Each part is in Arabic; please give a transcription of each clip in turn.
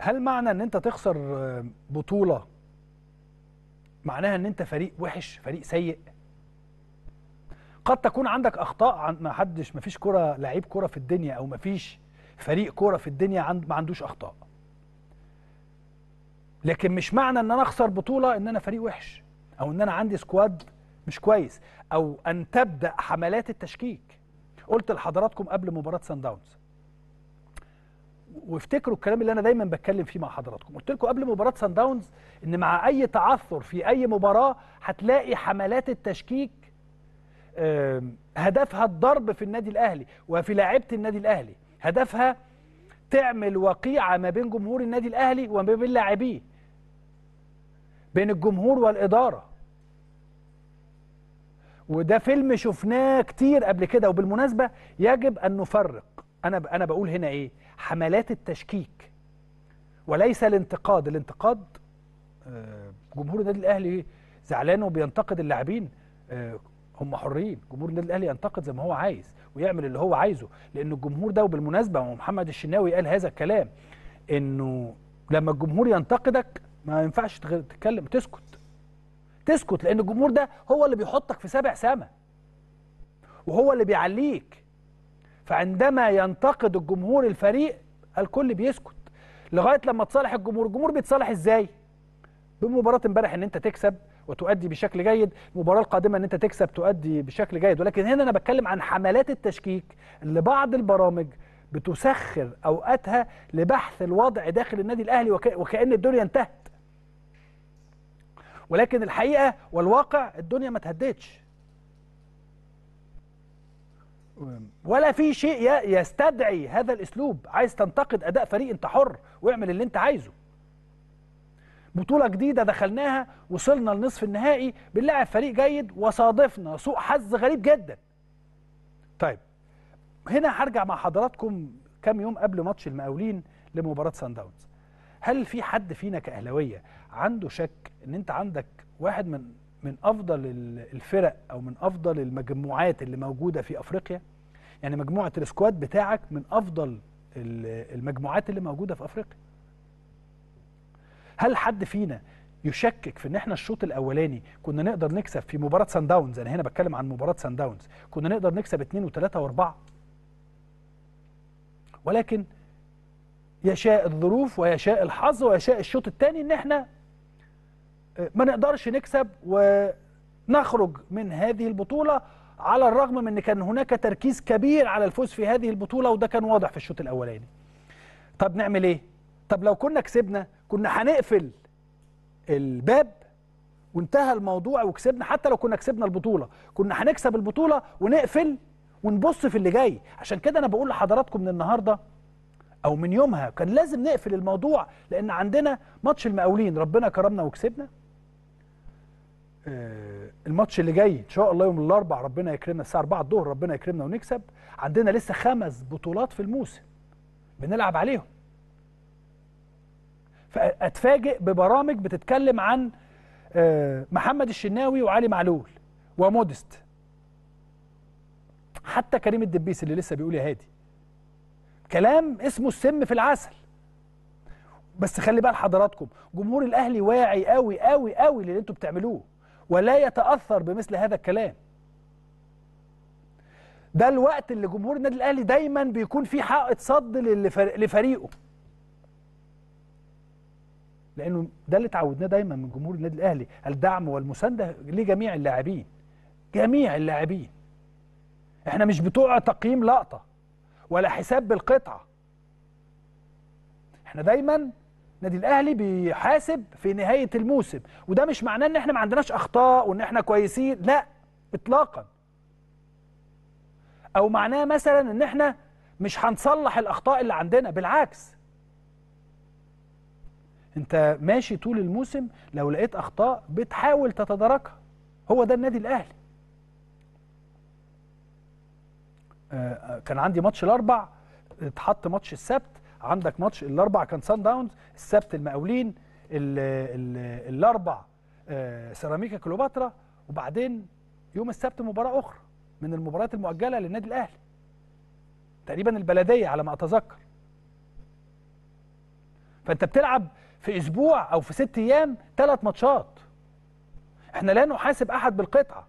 هل معنى ان انت تخسر آه، بطوله معناها ان انت فريق وحش فريق سيء قد تكون عندك اخطاء ما حدش ما فيش كره لعيب كره في الدنيا او ما فيش فريق كره في الدنيا عند ما عندوش اخطاء لكن مش معنى ان انا اخسر بطوله ان انا فريق وحش او ان انا عندي سكواد مش كويس او ان تبدا حملات التشكيك قلت لحضراتكم قبل مباراه سان داونز وافتكروا الكلام اللي انا دايما بتكلم فيه مع حضراتكم قلت لكم قبل مباراه سان داونز ان مع اي تعثر في اي مباراه هتلاقي حملات التشكيك هدفها الضرب في النادي الاهلي وفي لاعيبه النادي الاهلي هدفها تعمل وقيعه ما بين جمهور النادي الاهلي وما بين لاعبيه بين الجمهور والاداره وده فيلم شفناه كتير قبل كده وبالمناسبه يجب ان نفرق انا انا بقول هنا ايه حملات التشكيك وليس الانتقاد الانتقاد آه، جمهور النادي الاهلي زعلان وبينتقد اللاعبين آه، هم حرين جمهور النادي الاهلي ينتقد زي ما هو عايز ويعمل اللي هو عايزه لان الجمهور ده وبالمناسبه محمد الشناوي قال هذا الكلام انه لما الجمهور ينتقدك ما ينفعش تتكلم تسكت تسكت لان الجمهور ده هو اللي بيحطك في سابع سما وهو اللي بيعليك فعندما ينتقد الجمهور الفريق الكل بيسكت لغايه لما تصالح الجمهور الجمهور بيتصالح ازاي بمباراه امبارح ان انت تكسب وتؤدي بشكل جيد المباراه القادمه ان انت تكسب تؤدي بشكل جيد ولكن هنا انا بتكلم عن حملات التشكيك اللي بعض البرامج بتسخر اوقاتها لبحث الوضع داخل النادي الاهلي وك... وكان الدنيا انتهت ولكن الحقيقه والواقع الدنيا ما تهدتش ولا في شيء يستدعي هذا الاسلوب عايز تنتقد اداء فريق انت حر واعمل اللي انت عايزه بطوله جديده دخلناها وصلنا لنصف النهائي بنلاعب فريق جيد وصادفنا سوء حظ غريب جدا طيب هنا هرجع مع حضراتكم كام يوم قبل ماتش المقاولين لمباراه سان داونز هل في حد فينا كاهلاويه عنده شك ان انت عندك واحد من من افضل الفرق او من افضل المجموعات اللي موجوده في افريقيا يعني مجموعه السكواد بتاعك من افضل المجموعات اللي موجوده في افريقيا هل حد فينا يشكك في ان احنا الشوط الاولاني كنا نقدر نكسب في مباراه سان داونز انا هنا بتكلم عن مباراه سان داونز كنا نقدر نكسب و3 و واربعه ولكن يشاء الظروف ويشاء الحظ ويشاء الشوط الثاني ان احنا ما نقدرش نكسب ونخرج من هذه البطولة على الرغم من أن كان هناك تركيز كبير على الفوز في هذه البطولة وده كان واضح في الشوط الأولاني طب نعمل إيه؟ طب لو كنا كسبنا كنا هنقفل الباب وانتهى الموضوع وكسبنا حتى لو كنا كسبنا البطولة كنا هنكسب البطولة ونقفل ونبص في اللي جاي عشان كده أنا بقول لحضراتكم من النهاردة أو من يومها كان لازم نقفل الموضوع لأن عندنا ماتش المقاولين ربنا كرمنا وكسبنا آه، الماتش اللي جاي ان شاء الله يوم الاربعاء ربنا يكرمنا الساعه 4 الظهر ربنا يكرمنا ونكسب عندنا لسه خمس بطولات في الموسم بنلعب عليهم فاتفاجئ ببرامج بتتكلم عن آه، محمد الشناوي وعلي معلول ومودست حتى كريم الدبيس اللي لسه بيقول يا هادي كلام اسمه السم في العسل بس خلي بال حضراتكم جمهور الاهلي واعي قوي قوي قوي للي انتوا بتعملوه ولا يتأثر بمثل هذا الكلام ده الوقت اللي جمهور النادي الأهلي دايما بيكون فيه حائط صد لفريقه لأنه ده اللي اتعودناه دايما من جمهور النادي الأهلي الدعم والمساندة لجميع اللاعبين جميع اللاعبين احنا مش بتوع تقييم لقطة ولا حساب بالقطعة احنا دايما النادي الاهلي بيحاسب في نهايه الموسم وده مش معناه ان احنا ما عندناش اخطاء وان احنا كويسين لا اطلاقا او معناه مثلا ان احنا مش هنصلح الاخطاء اللي عندنا بالعكس انت ماشي طول الموسم لو لقيت اخطاء بتحاول تتداركها هو ده النادي الاهلي آه، آه، كان عندي ماتش الاربع اتحط ماتش السبت عندك ماتش الاربع كان سان داونز السبت المقاولين الاربع آه، سيراميكا كليوباترا وبعدين يوم السبت مباراه اخرى من المباريات المؤجله للنادي الاهلي تقريبا البلديه على ما اتذكر فانت بتلعب في اسبوع او في ست ايام ثلاث ماتشات احنا لا نحاسب احد بالقطعه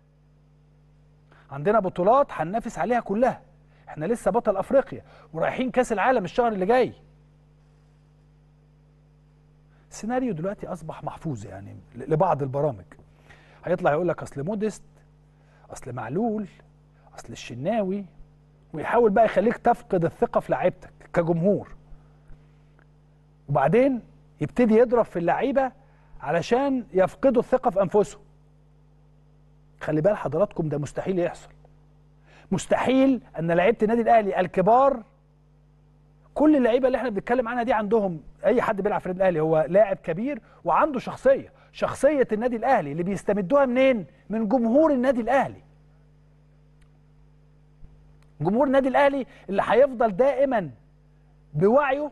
عندنا بطولات هننافس عليها كلها احنا لسه بطل افريقيا ورايحين كاس العالم الشهر اللي جاي السيناريو دلوقتي اصبح محفوظ يعني لبعض البرامج هيطلع يقول لك اصل مودست اصل معلول اصل الشناوي ويحاول بقى يخليك تفقد الثقه في لعيبتك كجمهور وبعدين يبتدي يضرب في اللعيبه علشان يفقدوا الثقه في انفسهم خلي بال حضراتكم ده مستحيل يحصل مستحيل ان لعيبه النادي الاهلي الكبار كل اللعيبه اللي احنا بنتكلم عنها دي عندهم اي حد بيلعب في النادي الاهلي هو لاعب كبير وعنده شخصيه شخصيه النادي الاهلي اللي بيستمدوها منين من جمهور النادي الاهلي جمهور النادي الاهلي اللي هيفضل دائما بوعيه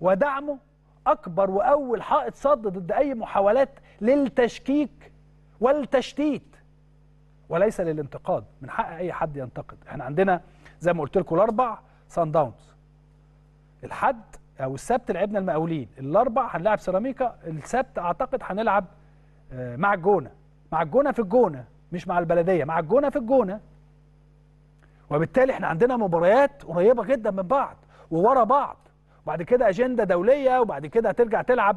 ودعمه اكبر واول حائط صد ضد اي محاولات للتشكيك والتشتيت وليس للانتقاد من حق اي حد ينتقد احنا عندنا زي ما قلت لكم الاربع سان داونز الحد او السبت لعبنا المقاولين الاربع هنلعب سيراميكا السبت اعتقد هنلعب آه، مع الجونه مع الجونه في الجونه مش مع البلديه مع الجونه في الجونه وبالتالي احنا عندنا مباريات قريبه جدا من بعض وورا بعض وبعد كده اجنده دوليه وبعد كده هترجع تلعب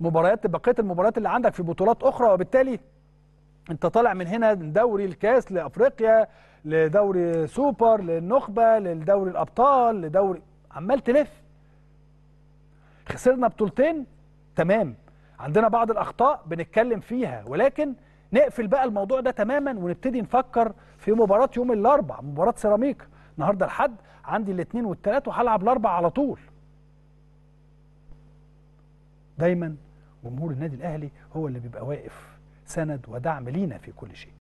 مباريات بقيه المباريات اللي عندك في بطولات اخرى وبالتالي انت طالع من هنا من دوري الكاس لافريقيا لدوري سوبر للنخبه لدوري الابطال لدوري عمال تلف خسرنا بطولتين تمام عندنا بعض الاخطاء بنتكلم فيها ولكن نقفل بقى الموضوع ده تماما ونبتدي نفكر في مباراه يوم الاربع مباراه سيراميكا النهارده الحد عندي الاثنين والثلاث وهلعب الاربع على طول دايما جمهور النادي الاهلي هو اللي بيبقى واقف سند ودعم لينا في كل شيء